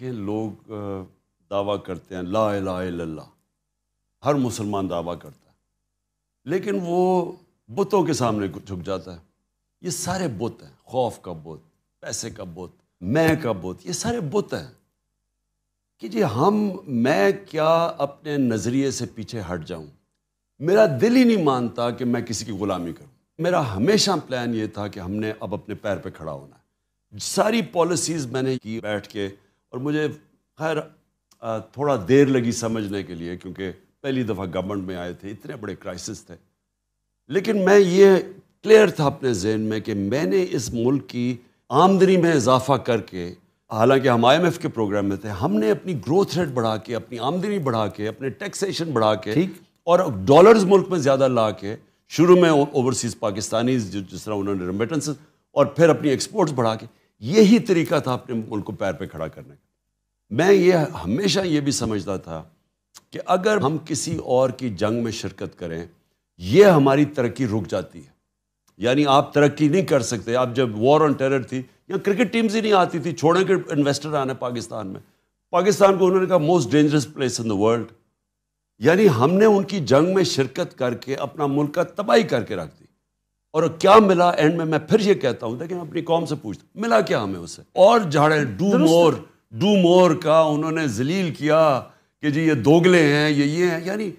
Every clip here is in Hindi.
कि लोग दावा करते हैं ला ला हर मुसलमान दावा करता है लेकिन वो बुतों के सामने झुक जाता है ये सारे बुत हैं खौफ का बुत पैसे का बुत मैं का बुत ये सारे बुत हैं कि जी हम मैं क्या अपने नज़रिए से पीछे हट जाऊं मेरा दिल ही नहीं मानता कि मैं किसी की ग़ुलामी करूं मेरा हमेशा प्लान ये था कि हमने अब अपने पैर पे खड़ा होना है सारी पॉलिसीज़ मैंने की बैठ के और मुझे खैर थोड़ा देर लगी समझने के लिए क्योंकि पहली दफ़ा गवर्नमेंट में आए थे इतने बड़े क्राइसिस थे लेकिन मैं ये क्लियर था अपने जहन में कि मैंने इस मुल्क की आमदनी में इजाफा करके हालांकि हम आई के प्रोग्राम में थे हमने अपनी ग्रोथ रेट बढ़ा के अपनी आमदनी बढ़ा के अपने टैक्सेशन बढ़ा के ठीक और डॉलर्स मुल्क में ज़्यादा ला के शुरू में ओवरसीज़ पाकिस्तानी जो जिस तरह उन्होंने रेमिटेंस और फिर अपनी एक्सपोर्ट्स बढ़ा के यही तरीका था अपने मुल्क को पैर पे खड़ा करने का मैं ये हमेशा ये भी समझता था कि अगर हम किसी और की जंग में शिरकत करें यह हमारी तरक्की रुक जाती है यानी आप तरक्की नहीं कर सकते आप जब वॉर ऑन टेरर थी या क्रिकेट टीम्स ही नहीं आती थी छोड़े के इन्वेस्टर आने पाकिस्तान में पाकिस्तान को उन्होंने कहा most dangerous place in the world यानी हमने उनकी जंग में शिरकत करके अपना मुल्क का तबाही करके रख दी और क्या मिला एंड में मैं फिर ये कहता हूँ देखिए अपनी कौम से पूछता मिला क्या हमें उसे और झाड़े डू मोर डू मोर का उन्होंने जलील किया कि जी ये दोगले हैं ये ये हैं यानी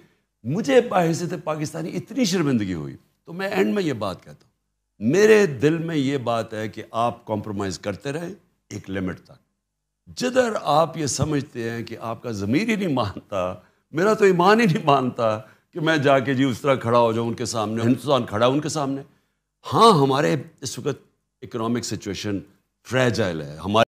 मुझे बाहसीत तो पाकिस्तानी इतनी शर्मिंदगी हुई तो मैं एंड में ये बात कहता हूँ मेरे दिल में ये बात है कि आप कॉम्प्रोमाइज़ करते रहें एक लिमिट तक जिधर आप ये समझते हैं कि आपका ज़मीर ही नहीं मानता मेरा तो ईमान ही नहीं मानता कि मैं जाके जी उस तरह खड़ा हो जाऊँ उनके सामने हिंदुस्तान खड़ा उनके सामने हाँ हमारे इस वक्त इकोनॉमिक सिचुएशन फ्रेजाइल है हमारे